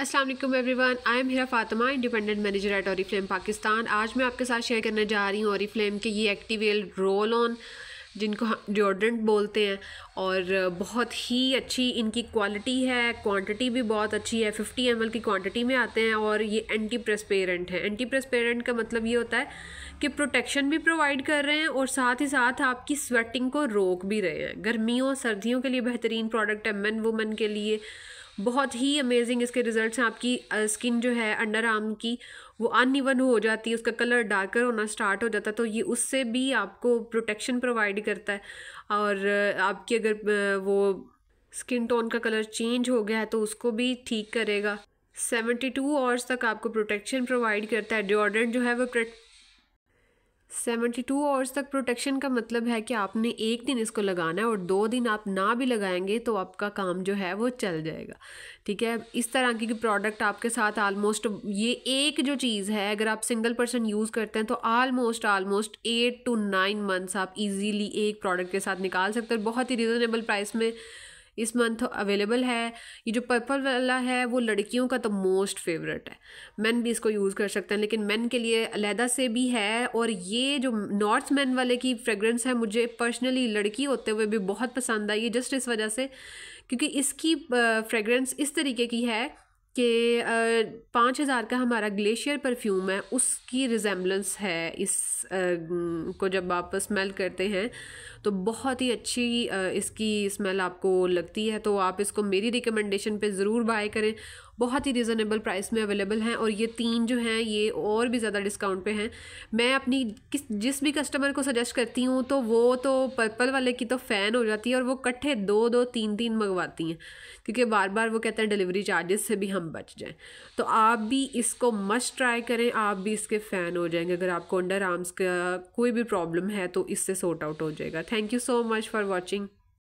अस्सलाम वालेकुम everyone I am Hira Fatima independent manager at Oriflame Pakistan आज मैं आपके साथ शेयर करने जा रही हूँ औरी फ्लेम के ये एक्टिवेल रोल ऑन जिनको हम डिओड्रेंट बोलते हैं और बहुत ही अच्छी इनकी क्वालिटी है क्वांटिटी भी बहुत अच्छी है 50 एम की क्वांटिटी में आते हैं और ये एंटी प्रेस्पेरेंट है एंटी प्रेस्पेरेंट का मतलब ये होता है कि प्रोटेक्शन भी प्रोवाइड कर रहे हैं और साथ ही साथ आपकी स्वेटिंग को रोक भी रहे हैं गर्मियों सर्दियों के लिए बेहतरीन प्रोडक्ट है मेन वुमेन के लिए बहुत ही अमेजिंग इसके रिजल्ट्स हैं आपकी स्किन जो है अंडर आर्म की वो अनइवन हो जाती है उसका कलर डार्कर होना स्टार्ट हो जाता है तो ये उससे भी आपको प्रोटेक्शन प्रोवाइड करता है और आपकी अगर वो स्किन टोन का कलर चेंज हो गया है तो उसको भी ठीक करेगा सेवेंटी टू आवर्स तक आपको प्रोटेक्शन प्रोवाइड करता है डिओड्रेंट जो है वो सेवेंटी टू आवर्स तक प्रोटेक्शन का मतलब है कि आपने एक दिन इसको लगाना है और दो दिन आप ना भी लगाएंगे तो आपका काम जो है वो चल जाएगा ठीक है इस तरह की प्रोडक्ट आपके साथ आलमोस्ट ये एक जो चीज़ है अगर आप सिंगल पर्सन यूज़ करते हैं तो almost almost eight to nine months आप इजीली एक प्रोडक्ट के साथ निकाल सकते हैं बहुत ही रिजनेबल प्राइस में इस मंथ अवेलेबल है ये जो पर्पल वाला है वो लड़कियों का तो मोस्ट फेवरेट है मैन भी इसको यूज़ कर सकते हैं लेकिन मैन के लिए अलहदा से भी है और ये जो नॉर्थ मैन वाले की फ्रेगरेंस है मुझे पर्सनली लड़की होते हुए भी बहुत पसंद आई है जस्ट इस वजह से क्योंकि इसकी फ्रेगरेंस इस तरीके की है कि पाँच हज़ार का हमारा ग्लेशियर परफ्यूम है उसकी रिजेम्बलेंस है इस आ, को जब आप स्मेल करते हैं तो बहुत ही अच्छी आ, इसकी स्मेल आपको लगती है तो आप इसको मेरी रिकमेंडेशन पे ज़रूर बाय करें बहुत ही रिजनेबल प्राइस में अवेलेबल हैं और ये तीन जो हैं ये और भी ज़्यादा डिस्काउंट पे हैं मैं अपनी किस जिस भी कस्टमर को सजेस्ट करती हूँ तो वो तो पर्पल वाले की तो फ़ैन हो जाती है और वो कट्ठे दो दो तीन तीन मंगवाती हैं क्योंकि बार बार वो कहते हैं डिलीवरी चार्जेस से भी हम बच जाएँ तो आप भी इसको मस्ट ट्राई करें आप भी इसके फ़ैन हो जाएंगे अगर आपको अंडर आर्म्स का कोई भी प्रॉब्लम है तो इससे सॉर्ट आउट हो जाएगा thank you so much for watching